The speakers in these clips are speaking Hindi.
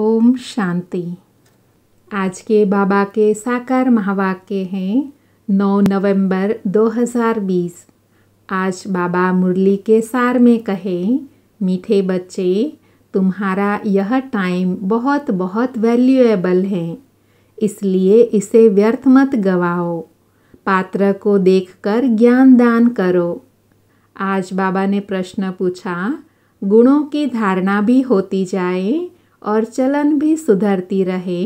ओम शांति आज के बाबा के साकार महावाक्य हैं 9 नवंबर 2020 आज बाबा मुरली के सार में कहे मीठे बच्चे तुम्हारा यह टाइम बहुत बहुत वैल्यूएबल है इसलिए इसे व्यर्थ मत गवाओ पात्र को देखकर ज्ञान दान करो आज बाबा ने प्रश्न पूछा गुणों की धारणा भी होती जाए और चलन भी सुधरती रहे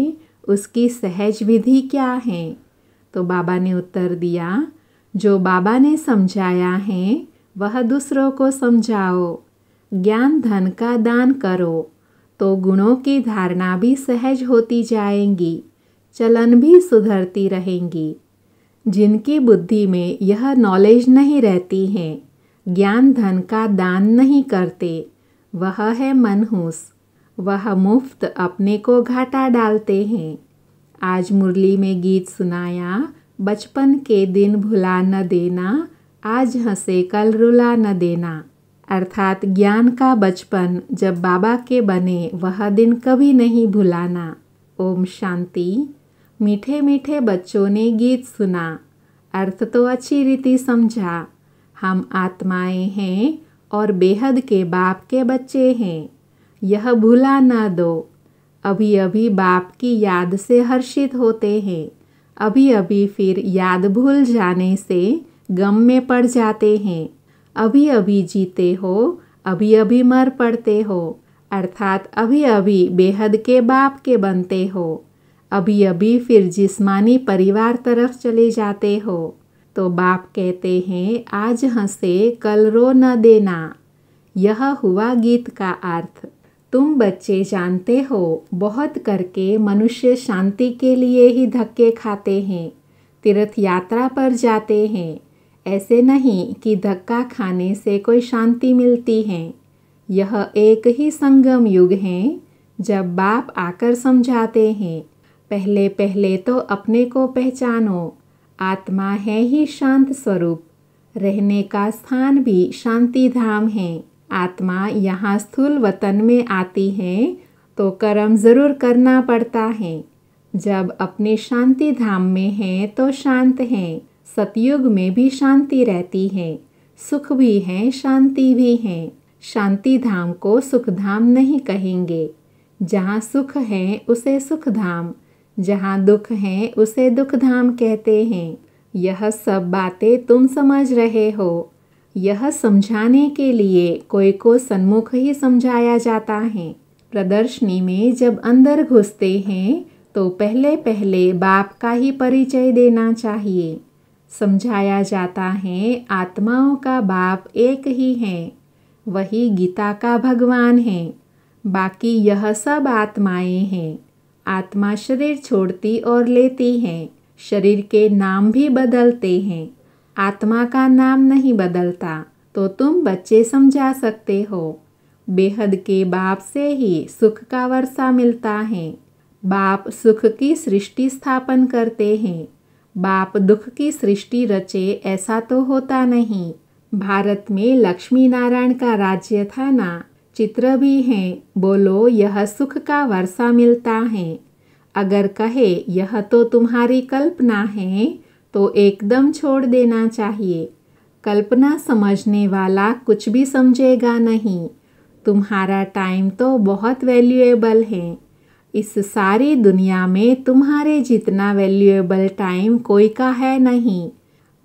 उसकी सहज विधि क्या है तो बाबा ने उत्तर दिया जो बाबा ने समझाया है वह दूसरों को समझाओ ज्ञान धन का दान करो तो गुणों की धारणा भी सहज होती जाएंगी चलन भी सुधरती रहेंगी जिनकी बुद्धि में यह नॉलेज नहीं रहती है ज्ञान धन का दान नहीं करते वह है मनहूस वह मुफ्त अपने को घाटा डालते हैं आज मुरली में गीत सुनाया बचपन के दिन भुला न देना आज हंसे कल रुला न देना अर्थात ज्ञान का बचपन जब बाबा के बने वह दिन कभी नहीं भुलाना ओम शांति मीठे मीठे बच्चों ने गीत सुना अर्थ तो अच्छी रीति समझा हम आत्माएं हैं और बेहद के बाप के बच्चे हैं यह भुला ना दो अभी अभी बाप की याद से हर्षित होते हैं अभी अभी फिर याद भूल जाने से गम में पड़ जाते हैं अभी अभी जीते हो अभी अभी मर पड़ते हो अर्थात अभी अभी बेहद के बाप के बनते हो अभी अभी फिर जिस्मानी परिवार तरफ चले जाते हो तो बाप कहते हैं आज हंसे कल रो न देना यह हुआ गीत का अर्थ तुम बच्चे जानते हो बहुत करके मनुष्य शांति के लिए ही धक्के खाते हैं तीर्थ यात्रा पर जाते हैं ऐसे नहीं कि धक्का खाने से कोई शांति मिलती है यह एक ही संगम युग है जब बाप आकर समझाते हैं पहले पहले तो अपने को पहचानो आत्मा है ही शांत स्वरूप रहने का स्थान भी शांति धाम है आत्मा यहाँ स्थूल वतन में आती है तो कर्म ज़रूर करना पड़ता है जब अपने शांति धाम में हैं तो शांत हैं सतयुग में भी शांति रहती है सुख भी है शांति भी है शांति धाम को सुख धाम नहीं कहेंगे जहाँ सुख है उसे सुख धाम जहाँ दुख है उसे दुख धाम कहते हैं यह सब बातें तुम समझ रहे हो यह समझाने के लिए कोई को सन्मुख ही समझाया जाता है प्रदर्शनी में जब अंदर घुसते हैं तो पहले पहले बाप का ही परिचय देना चाहिए समझाया जाता है आत्माओं का बाप एक ही है वही गीता का भगवान है बाकी यह सब आत्माएं हैं आत्मा शरीर छोड़ती और लेती हैं शरीर के नाम भी बदलते हैं आत्मा का नाम नहीं बदलता तो तुम बच्चे समझा सकते हो बेहद के बाप से ही सुख का वर्षा मिलता है बाप सुख की सृष्टि स्थापन करते हैं बाप दुख की सृष्टि रचे ऐसा तो होता नहीं भारत में लक्ष्मी नारायण का राज्य था ना चित्र भी हैं बोलो यह सुख का वर्षा मिलता है अगर कहे यह तो तुम्हारी कल्पना है तो एकदम छोड़ देना चाहिए कल्पना समझने वाला कुछ भी समझेगा नहीं तुम्हारा टाइम तो बहुत वैल्यूएबल है इस सारी दुनिया में तुम्हारे जितना वैल्यूएबल टाइम कोई का है नहीं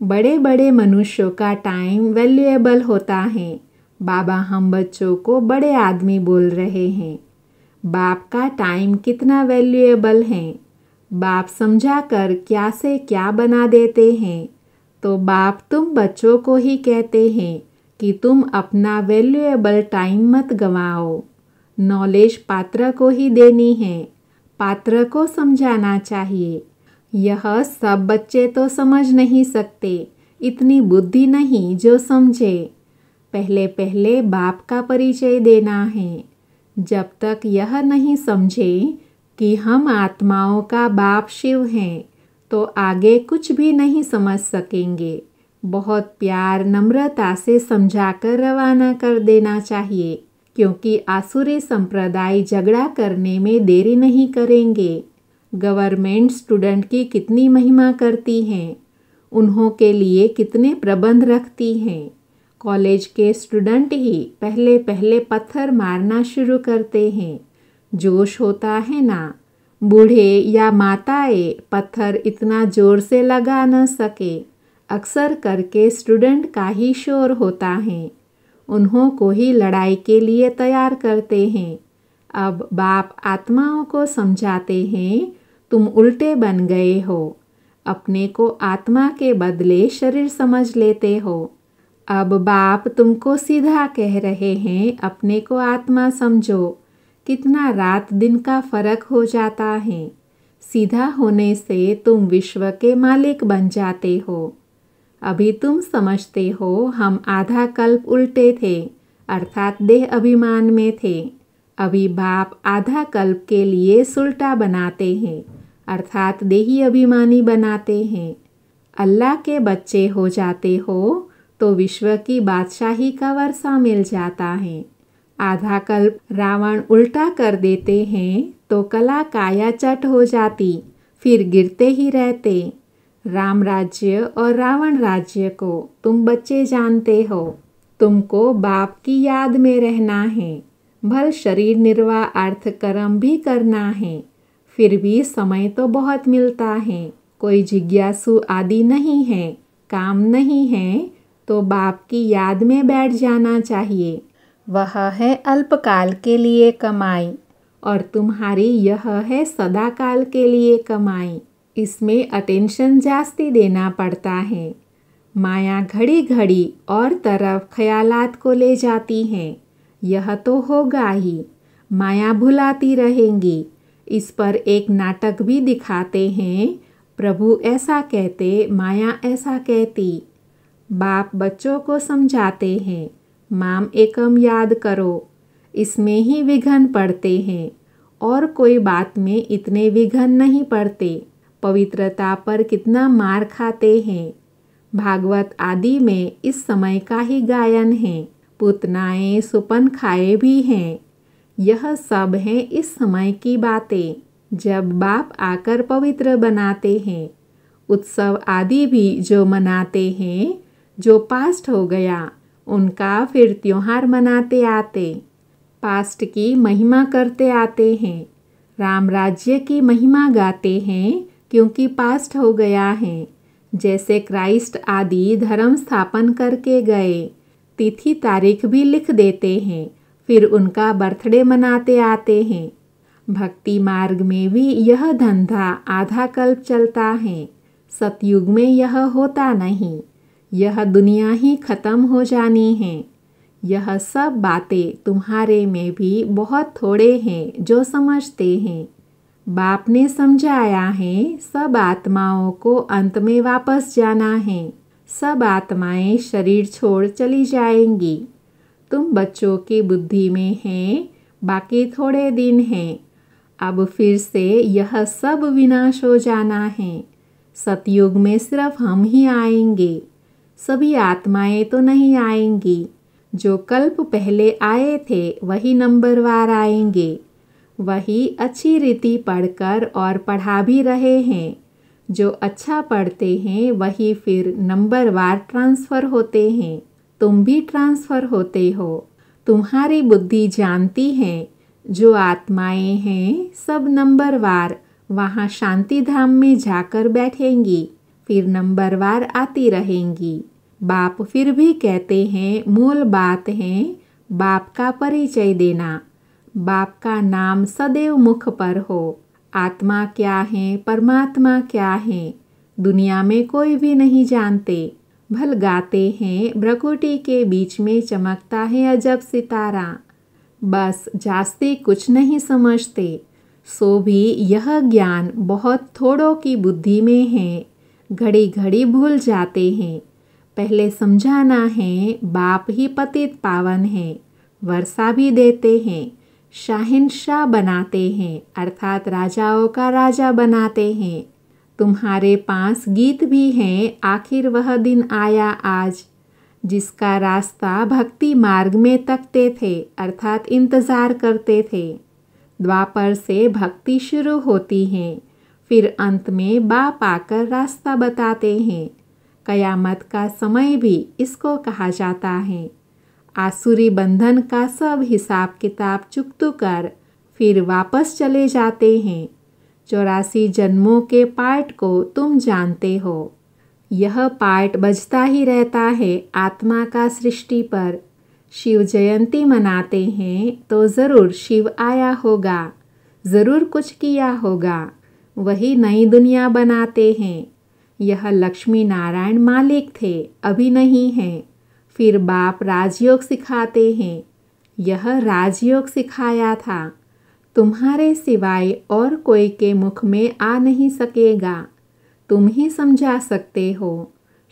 बड़े बड़े मनुष्यों का टाइम वैल्यूएबल होता है बाबा हम बच्चों को बड़े आदमी बोल रहे हैं बाप का टाइम कितना वैल्यूएबल है बाप समझा कर क्या से क्या बना देते हैं तो बाप तुम बच्चों को ही कहते हैं कि तुम अपना वैल्यूएबल टाइम मत गवाओ नॉलेज पात्र को ही देनी है पात्र को समझाना चाहिए यह सब बच्चे तो समझ नहीं सकते इतनी बुद्धि नहीं जो समझे पहले पहले बाप का परिचय देना है जब तक यह नहीं समझे कि हम आत्माओं का बाप शिव हैं तो आगे कुछ भी नहीं समझ सकेंगे बहुत प्यार नम्रता से समझाकर रवाना कर देना चाहिए क्योंकि आसुरी संप्रदाय झगड़ा करने में देरी नहीं करेंगे गवर्नमेंट स्टूडेंट की कितनी महिमा करती हैं उन्हों के लिए कितने प्रबंध रखती हैं कॉलेज के स्टूडेंट ही पहले पहले पत्थर मारना शुरू करते हैं जोश होता है ना बूढ़े या माताएं पत्थर इतना जोर से लगा न सके अक्सर करके स्टूडेंट का ही शोर होता है उन्हों को ही लड़ाई के लिए तैयार करते हैं अब बाप आत्माओं को समझाते हैं तुम उल्टे बन गए हो अपने को आत्मा के बदले शरीर समझ लेते हो अब बाप तुमको सीधा कह रहे हैं अपने को आत्मा समझो कितना रात दिन का फर्क हो जाता है सीधा होने से तुम विश्व के मालिक बन जाते हो अभी तुम समझते हो हम आधा कल्प उल्टे थे अर्थात देह अभिमान में थे अभी बाप आधा कल्प के लिए सुलटा बनाते हैं अर्थात देही अभिमानी बनाते हैं अल्लाह के बच्चे हो जाते हो तो विश्व की बादशाही का वर्षा मिल जाता है आधा कल्प रावण उल्टा कर देते हैं तो कला कायाचट हो जाती फिर गिरते ही रहते राम राज्य और रावण राज्य को तुम बच्चे जानते हो तुमको बाप की याद में रहना है भल शरीर निर्वाह अर्थ कर्म भी करना है फिर भी समय तो बहुत मिलता है कोई जिज्ञासु आदि नहीं है काम नहीं है तो बाप की याद में बैठ जाना चाहिए वह है अल्पकाल के लिए कमाई और तुम्हारी यह है सदाकाल के लिए कमाई इसमें अटेंशन जास्ती देना पड़ता है माया घड़ी घड़ी और तरफ ख्यालात को ले जाती हैं यह तो होगा ही माया भुलाती रहेंगी इस पर एक नाटक भी दिखाते हैं प्रभु ऐसा कहते माया ऐसा कहती बाप बच्चों को समझाते हैं माम एकम याद करो इसमें ही विघन पड़ते हैं और कोई बात में इतने विघन नहीं पड़ते पवित्रता पर कितना मार खाते हैं भागवत आदि में इस समय का ही गायन है पुतनाएँ सुपन खाए भी हैं यह सब हैं इस समय की बातें जब बाप आकर पवित्र बनाते हैं उत्सव आदि भी जो मनाते हैं जो पास्ट हो गया उनका फिर त्यौहार मनाते आते पास्ट की महिमा करते आते हैं राम राज्य की महिमा गाते हैं क्योंकि पास्ट हो गया है जैसे क्राइस्ट आदि धर्म स्थापन करके गए तिथि तारीख भी लिख देते हैं फिर उनका बर्थडे मनाते आते हैं भक्ति मार्ग में भी यह धंधा आधा कल्प चलता है सतयुग में यह होता नहीं यह दुनिया ही ख़त्म हो जानी है यह सब बातें तुम्हारे में भी बहुत थोड़े हैं जो समझते हैं बाप ने समझाया है सब आत्माओं को अंत में वापस जाना है सब आत्माएं शरीर छोड़ चली जाएंगी तुम बच्चों की बुद्धि में हैं बाकी थोड़े दिन हैं अब फिर से यह सब विनाश हो जाना है सतयुग में सिर्फ हम ही आएंगे सभी आत्माएं तो नहीं आएंगी जो कल्प पहले आए थे वही नंबरवार आएंगे वही अच्छी रीति पढ़कर और पढ़ा भी रहे हैं जो अच्छा पढ़ते हैं वही फिर नंबरवार ट्रांसफ़र होते हैं तुम भी ट्रांसफ़र होते हो तुम्हारी बुद्धि जानती है जो आत्माएं हैं सब नंबरवार वहाँ शांति धाम में जाकर बैठेंगी फिर नंबरवार आती रहेंगी बाप फिर भी कहते हैं मूल बात है बाप का परिचय देना बाप का नाम सदैव मुख पर हो आत्मा क्या है परमात्मा क्या है दुनिया में कोई भी नहीं जानते भल गाते हैं भ्रकुटी के बीच में चमकता है अजब सितारा बस जास्ती कुछ नहीं समझते सो भी यह ज्ञान बहुत थोड़ों की बुद्धि में है घड़ी घड़ी भूल जाते हैं पहले समझाना है बाप ही पतित पावन है वर्षा भी देते हैं शाहिनशाह बनाते हैं अर्थात राजाओं का राजा बनाते हैं तुम्हारे पास गीत भी हैं आखिर वह दिन आया आज जिसका रास्ता भक्ति मार्ग में तकते थे अर्थात इंतज़ार करते थे द्वापर से भक्ति शुरू होती है फिर अंत में बाप आकर रास्ता बताते हैं कयामत का समय भी इसको कहा जाता है आसुरी बंधन का सब हिसाब किताब चुकतु कर फिर वापस चले जाते हैं चौरासी जन्मों के पार्ट को तुम जानते हो यह पार्ट बजता ही रहता है आत्मा का सृष्टि पर शिव जयंती मनाते हैं तो ज़रूर शिव आया होगा ज़रूर कुछ किया होगा वही नई दुनिया बनाते हैं यह लक्ष्मी नारायण मालिक थे अभी नहीं हैं फिर बाप राजयोग सिखाते हैं यह राजयोग सिखाया था तुम्हारे सिवाय और कोई के मुख में आ नहीं सकेगा तुम ही समझा सकते हो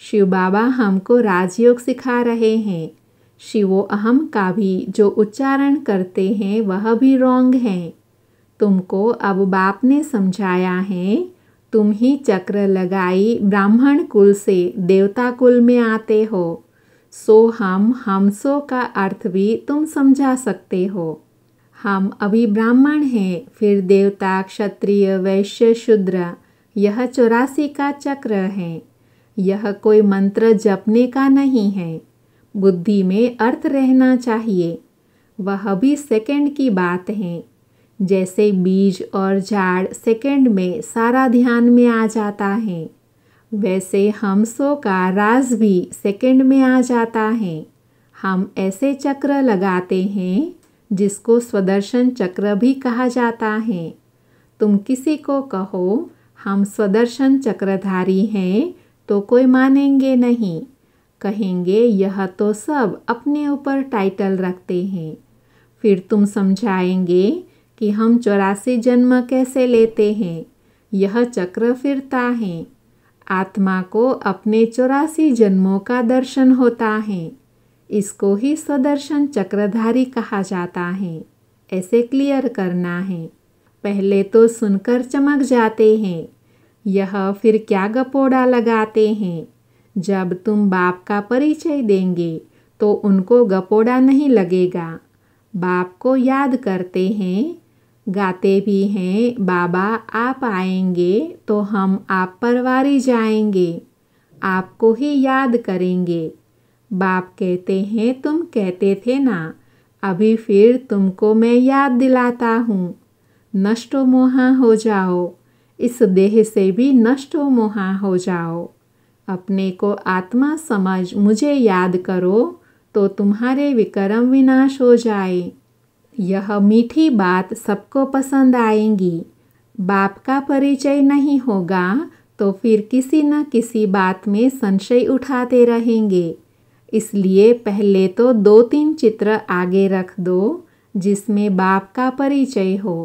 शिव बाबा हमको राजयोग सिखा रहे हैं शिवो अहम का भी जो उच्चारण करते हैं वह भी रोंग हैं तुमको अब बाप ने समझाया है तुम ही चक्र लगाई ब्राह्मण कुल से देवता कुल में आते हो सो हम हमसो का अर्थ भी तुम समझा सकते हो हम अभी ब्राह्मण हैं फिर देवता क्षत्रिय वैश्य शूद्र यह चौरासी का चक्र है यह कोई मंत्र जपने का नहीं है बुद्धि में अर्थ रहना चाहिए वह भी सेकंड की बात है जैसे बीज और झाड़ सेकंड में सारा ध्यान में आ जाता है वैसे हम सो का राज भी सेकंड में आ जाता है हम ऐसे चक्र लगाते हैं जिसको स्वदर्शन चक्र भी कहा जाता है तुम किसी को कहो हम स्वदर्शन चक्रधारी हैं तो कोई मानेंगे नहीं कहेंगे यह तो सब अपने ऊपर टाइटल रखते हैं फिर तुम समझाएंगे कि हम चौरासी जन्म कैसे लेते हैं यह चक्र फिरता है आत्मा को अपने चौरासी जन्मों का दर्शन होता है इसको ही सदर्शन चक्रधारी कहा जाता है ऐसे क्लियर करना है पहले तो सुनकर चमक जाते हैं यह फिर क्या गपोड़ा लगाते हैं जब तुम बाप का परिचय देंगे तो उनको गपोड़ा नहीं लगेगा बाप को याद करते हैं गाते भी हैं बाबा आप आएंगे तो हम आप परवारी जाएंगे आपको ही याद करेंगे बाप कहते हैं तुम कहते थे ना अभी फिर तुमको मैं याद दिलाता हूँ नष्टो मोहा हो जाओ इस देह से भी नष्टो मोहा हो जाओ अपने को आत्मा समझ मुझे याद करो तो तुम्हारे विक्रम विनाश हो जाए यह मीठी बात सबको पसंद आएंगी बाप का परिचय नहीं होगा तो फिर किसी न किसी बात में संशय उठाते रहेंगे इसलिए पहले तो दो तीन चित्र आगे रख दो जिसमें बाप का परिचय हो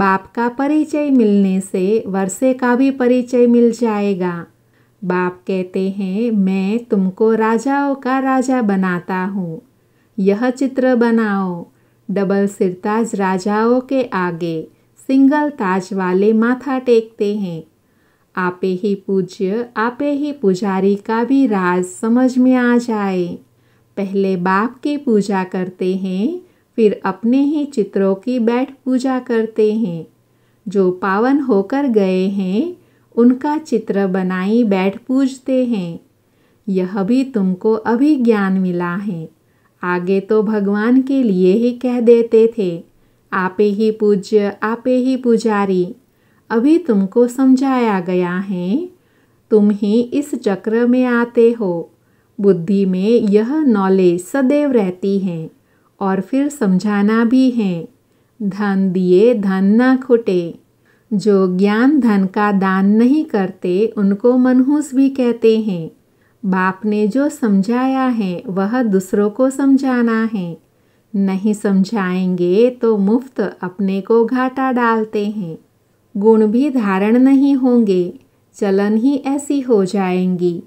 बाप का परिचय मिलने से वर्षे का भी परिचय मिल जाएगा बाप कहते हैं मैं तुमको राजाओं का राजा बनाता हूँ यह चित्र बनाओ डबल सिरताज राजाओं के आगे सिंगल ताज वाले माथा टेकते हैं आपे ही पूज्य आपे ही पुजारी का भी राज समझ में आ जाए पहले बाप की पूजा करते हैं फिर अपने ही चित्रों की बैठ पूजा करते हैं जो पावन होकर गए हैं उनका चित्र बनाई बैठ पूजते हैं यह भी तुमको अभी ज्ञान मिला है आगे तो भगवान के लिए ही कह देते थे आपे ही पूज्य आपे ही पुजारी अभी तुमको समझाया गया है तुम ही इस चक्र में आते हो बुद्धि में यह नॉलेज सदैव रहती है और फिर समझाना भी है धन दिए धन ना खुटे जो ज्ञान धन का दान नहीं करते उनको मनहूस भी कहते हैं बाप ने जो समझाया है वह दूसरों को समझाना है नहीं समझाएंगे तो मुफ्त अपने को घाटा डालते हैं गुण भी धारण नहीं होंगे चलन ही ऐसी हो जाएंगी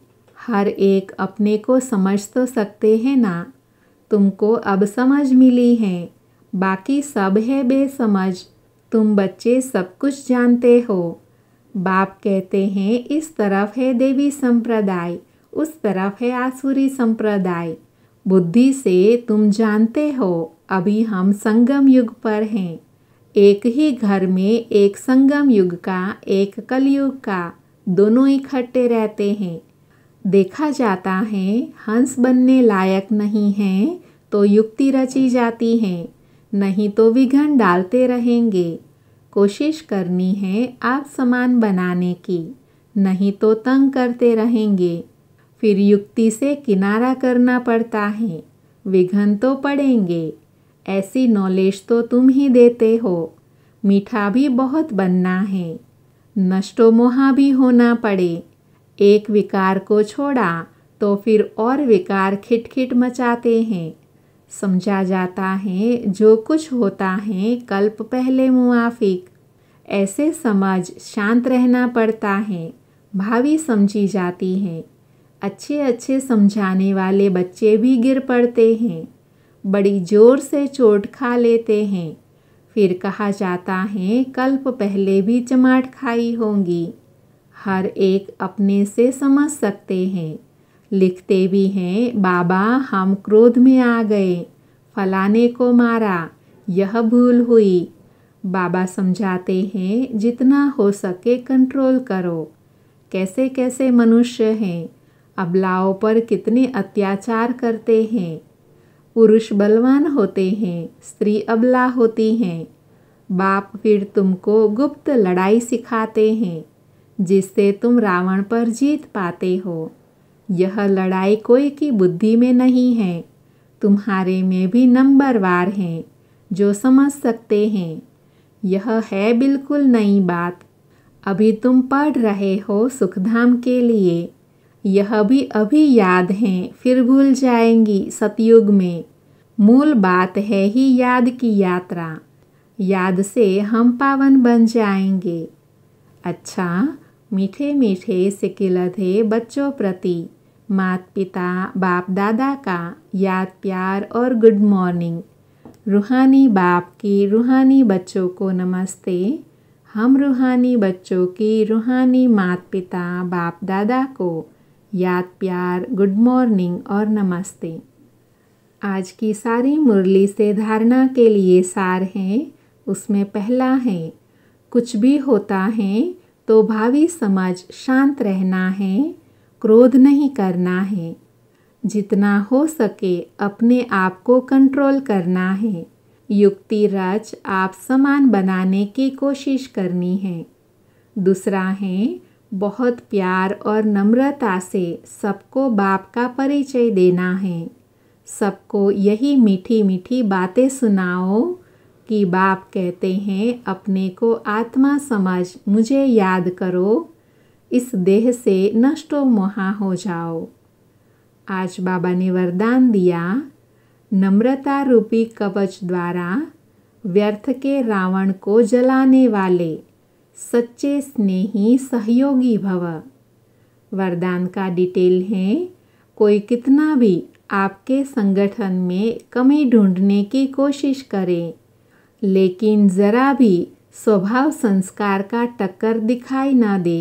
हर एक अपने को समझ तो सकते हैं ना तुमको अब समझ मिली है बाकी सब है बेसमझ तुम बच्चे सब कुछ जानते हो बाप कहते हैं इस तरफ है देवी संप्रदाय उस तरफ है आसुरी संप्रदाय बुद्धि से तुम जानते हो अभी हम संगम युग पर हैं एक ही घर में एक संगम युग का एक कलयुग का दोनों इकट्ठे रहते हैं देखा जाता है हंस बनने लायक नहीं हैं तो युक्ति रची जाती है नहीं तो विघन डालते रहेंगे कोशिश करनी है आप समान बनाने की नहीं तो तंग करते रहेंगे फिर युक्ति से किनारा करना पड़ता है विघन तो पड़ेंगे ऐसी नॉलेज तो तुम ही देते हो मीठा भी बहुत बनना है नष्टोमोहा भी होना पड़े एक विकार को छोड़ा तो फिर और विकार खिटखिट मचाते हैं समझा जाता है जो कुछ होता है कल्प पहले मुआफिक ऐसे समझ शांत रहना पड़ता है भावी समझी जाती है अच्छे अच्छे समझाने वाले बच्चे भी गिर पड़ते हैं बड़ी जोर से चोट खा लेते हैं फिर कहा जाता है कल्प पहले भी चमाट खाई होंगी हर एक अपने से समझ सकते हैं लिखते भी हैं बाबा हम क्रोध में आ गए फलाने को मारा यह भूल हुई बाबा समझाते हैं जितना हो सके कंट्रोल करो कैसे कैसे मनुष्य हैं अबलाओं पर कितने अत्याचार करते हैं पुरुष बलवान होते हैं स्त्री अबला होती हैं बाप फिर तुमको गुप्त लड़ाई सिखाते हैं जिससे तुम रावण पर जीत पाते हो यह लड़ाई कोई की बुद्धि में नहीं है तुम्हारे में भी नंबरवार हैं जो समझ सकते हैं यह है बिल्कुल नई बात अभी तुम पढ़ रहे हो सुखधाम के लिए यह भी अभी याद हैं फिर भूल जाएंगी सतयुग में मूल बात है ही याद की यात्रा याद से हम पावन बन जाएंगे अच्छा मीठे मीठे सिकिल है बच्चों प्रति मात पिता बाप दादा का याद प्यार और गुड मॉर्निंग रूहानी बाप की रूहानी बच्चों को नमस्ते हम रूहानी बच्चों की रूहानी मात पिता बाप दादा को याद प्यार गुड मॉर्निंग और नमस्ते आज की सारी मुरली से धारणा के लिए सार हैं उसमें पहला है कुछ भी होता है तो भावी समाज शांत रहना है क्रोध नहीं करना है जितना हो सके अपने आप को कंट्रोल करना है युक्ति रच आप समान बनाने की कोशिश करनी है दूसरा है बहुत प्यार और नम्रता से सबको बाप का परिचय देना है सबको यही मीठी मीठी बातें सुनाओ कि बाप कहते हैं अपने को आत्मा समझ मुझे याद करो इस देह से नष्टो मोहा हो जाओ आज बाबा ने वरदान दिया नम्रता रूपी कवच द्वारा व्यर्थ के रावण को जलाने वाले सच्चे स्नेही सहयोगी भव वरदान का डिटेल है कोई कितना भी आपके संगठन में कमी ढूंढने की कोशिश करे लेकिन ज़रा भी स्वभाव संस्कार का टक्कर दिखाई ना दे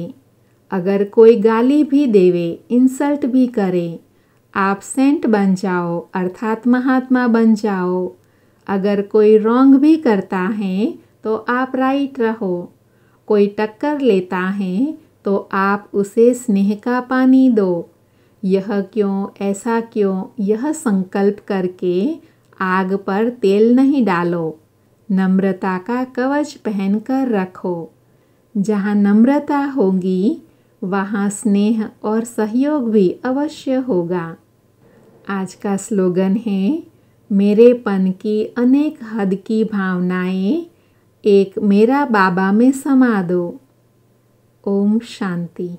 अगर कोई गाली भी देवे इंसल्ट भी करे आप सेंट बन जाओ अर्थात महात्मा बन जाओ अगर कोई रॉन्ग भी करता है तो आप राइट रहो कोई टक्कर लेता है तो आप उसे स्नेह का पानी दो यह क्यों ऐसा क्यों यह संकल्प करके आग पर तेल नहीं डालो नम्रता का कवच पहनकर रखो जहाँ नम्रता होगी वहाँ स्नेह और सहयोग भी अवश्य होगा आज का स्लोगन है मेरेपन की अनेक हद की भावनाएं एक मेरा बाबा में समा दो ओम शांति